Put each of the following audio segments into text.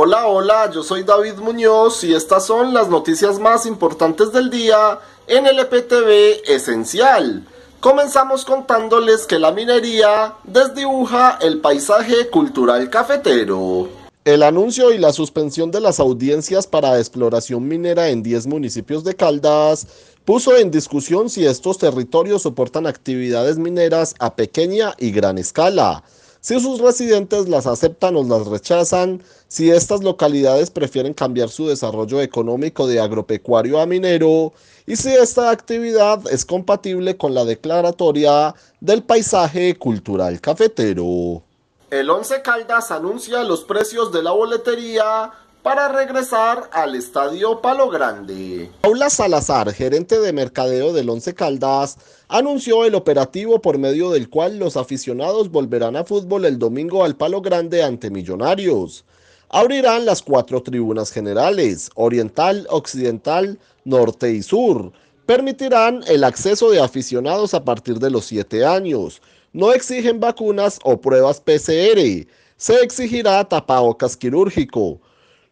Hola, hola, yo soy David Muñoz y estas son las noticias más importantes del día en el LPTV Esencial. Comenzamos contándoles que la minería desdibuja el paisaje cultural cafetero. El anuncio y la suspensión de las audiencias para exploración minera en 10 municipios de Caldas puso en discusión si estos territorios soportan actividades mineras a pequeña y gran escala si sus residentes las aceptan o las rechazan, si estas localidades prefieren cambiar su desarrollo económico de agropecuario a minero y si esta actividad es compatible con la declaratoria del paisaje cultural cafetero. El Once Caldas anuncia los precios de la boletería para regresar al Estadio Palo Grande. Paula Salazar, gerente de mercadeo del Once Caldas, anunció el operativo por medio del cual los aficionados volverán a fútbol el domingo al Palo Grande ante Millonarios. Abrirán las cuatro tribunas generales, oriental, occidental, norte y sur. Permitirán el acceso de aficionados a partir de los siete años. No exigen vacunas o pruebas PCR. Se exigirá tapabocas quirúrgico.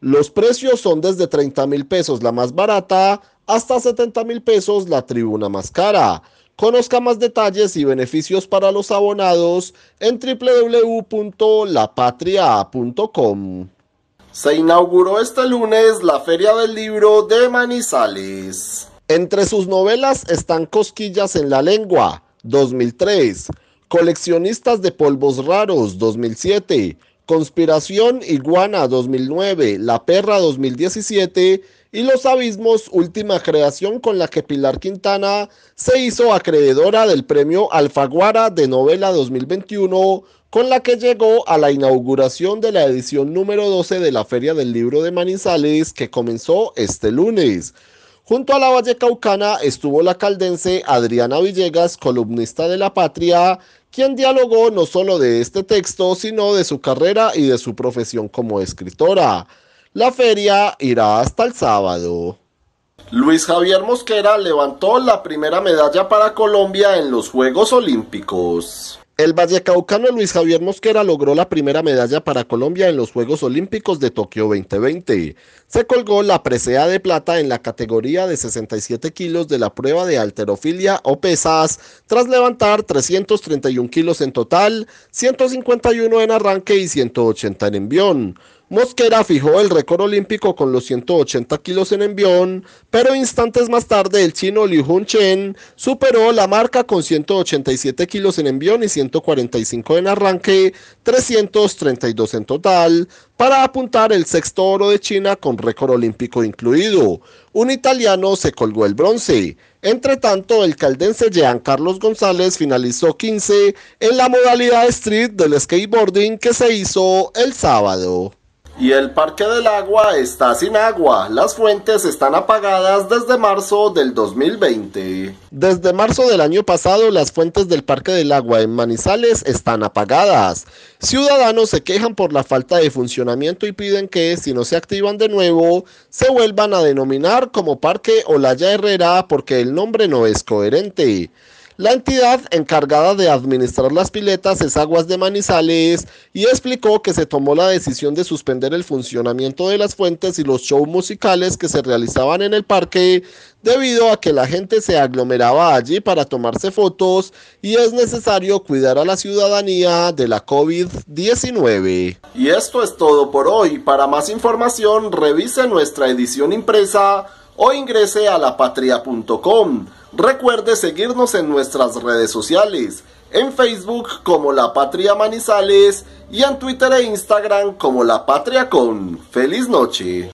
Los precios son desde 30 mil pesos la más barata hasta 70 mil pesos la tribuna más cara. Conozca más detalles y beneficios para los abonados en www.lapatria.com. Se inauguró este lunes la Feria del Libro de Manizales. Entre sus novelas están Cosquillas en la Lengua, 2003, Coleccionistas de Polvos Raros, 2007, Conspiración Iguana 2009, La Perra 2017 y Los Abismos, última creación con la que Pilar Quintana se hizo acreedora del premio Alfaguara de Novela 2021, con la que llegó a la inauguración de la edición número 12 de la Feria del Libro de Manizales que comenzó este lunes. Junto a la Valle Caucana estuvo la caldense Adriana Villegas, columnista de La Patria, quien dialogó no solo de este texto, sino de su carrera y de su profesión como escritora. La feria irá hasta el sábado. Luis Javier Mosquera levantó la primera medalla para Colombia en los Juegos Olímpicos. El vallecaucano Luis Javier Mosquera logró la primera medalla para Colombia en los Juegos Olímpicos de Tokio 2020. Se colgó la presea de plata en la categoría de 67 kilos de la prueba de alterofilia o pesas, tras levantar 331 kilos en total, 151 en arranque y 180 en envión. Mosquera fijó el récord olímpico con los 180 kilos en envión, pero instantes más tarde el chino Liu Jun Chen superó la marca con 187 kilos en envión y 145 en arranque, 332 en total, para apuntar el sexto oro de China con récord olímpico incluido. Un italiano se colgó el bronce. Entre tanto, el caldense Jean Carlos González finalizó 15 en la modalidad street del skateboarding que se hizo el sábado y el Parque del Agua está sin agua. Las fuentes están apagadas desde marzo del 2020. Desde marzo del año pasado, las fuentes del Parque del Agua en Manizales están apagadas. Ciudadanos se quejan por la falta de funcionamiento y piden que, si no se activan de nuevo, se vuelvan a denominar como Parque Olaya Herrera porque el nombre no es coherente. La entidad encargada de administrar las piletas es Aguas de Manizales y explicó que se tomó la decisión de suspender el funcionamiento de las fuentes y los shows musicales que se realizaban en el parque debido a que la gente se aglomeraba allí para tomarse fotos y es necesario cuidar a la ciudadanía de la COVID-19. Y esto es todo por hoy. Para más información revise nuestra edición impresa o ingrese a lapatria.com. Recuerde seguirnos en nuestras redes sociales, en Facebook como La Patria Manizales y en Twitter e Instagram como La Patria con. ¡Feliz noche!